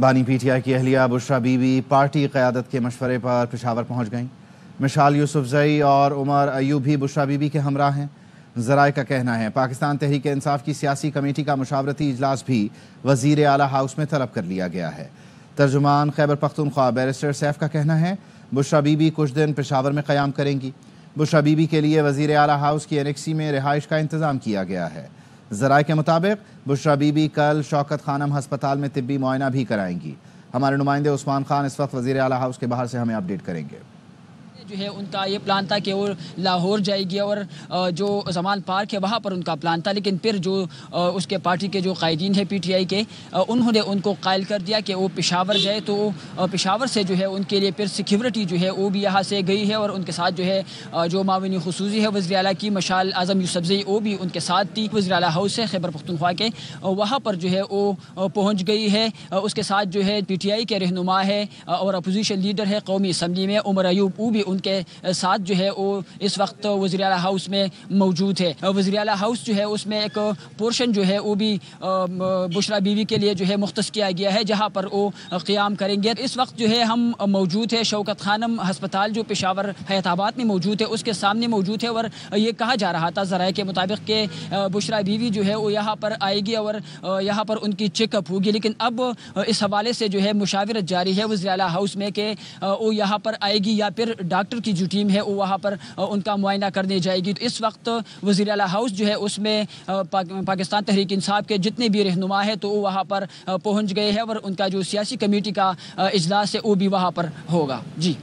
बानी पीटीआई की अहलिया बुशरा बीबी पार्टी क़्यादत के मशवरे पर पेशावर पहुँच गईं मिशाल यूसुफजई और उमर अयूब भी बुशरा बीबी के हमरा हैं जराए का कहना है पाकिस्तान तहरीक इंसाफ की सियासी कमेटी का मशावरती इजलास भी वजीर अला हाउस में तलब कर लिया गया है तर्जुमान खैबर पख्तनख्वा बैरिस्टर सैफ का कहना है बुशरा बीबी कुछ दिन पेशावर में क़्याम करेंगी बुशरा बीबी के लिए वजीर अला हाउस की एनएक्सी में रिहाइश का इंतज़ाम किया गया है जराए के मुताबिक बुशरा बीबी कल शौकत खानम हस्पताल में तिबी मुआयना भी कराएंगी हमारे नुमाइंदे उस्मान खान इस वक्त वजीर अला हाउस के बाहर से हमें अपडेट करेंगे जो है उनका ये प्लान था कि वो लाहौर जाएगी और जो जमान पार्क है वहाँ पर उनका प्लान था लेकिन फिर जो उसके पार्टी के जो कायदीन है पीटीआई के उन्होंने उनको कायल कर दिया कि वो पेशावर जाए तो पेशावर से जो है उनके लिए फिर सिक्योरिटी जो है वो भी यहाँ से गई है और उनके साथ जो है जो मावनी खसूसी है वजी अला की मशाल आज़म यूसब्जी वो भी उनके साथ थी वजी अला हाउस है खैबर पख्तनख्वा के वहाँ पर जो है वो पहुँच गई है उसके साथ जो है पी टी आई के रहनुमा है और अपोजिशन लीडर है कौमी इसम्बली में उमर अयूब वो भी उनके साथ जो है वो इस वक्त वजी अला हाउस में मौजूद है वजी अला हाउस जो है उसमें एक पोर्शन जो है वो भी बुशरा बीवी के लिए जो है मुख्त किया गया है जहाँ पर वो क़्याम करेंगे इस वक्त जो है हम मौजूद है शौकत खानम हस्पताल जो पेशावर हयाताबाद में मौजूद है उसके सामने मौजूद है और ये कहा जा रहा था ज़रा के मुताबिक के बुशरा बीवी जो है वो यहाँ पर आएगी और यहाँ पर उनकी चेकअप होगी लेकिन अब इस हवाले से जो है मुशावरत जारी है वजी अला हाउस में कि वो यहाँ पर आएगी या फिर डॉक्टर डॉक्टर की जो टीम है वो वहाँ पर उनका मुआयना करने जाएगी तो इस वक्त वजी अला हाउस जो है उसमें पा, पाकिस्तान तहरीक इंसाफ के जितने भी रहनुमा है तो वो वहाँ पर पहुँच गए हैं और उनका जो सियासी कमेटी का इजलास है वो भी वहाँ पर होगा जी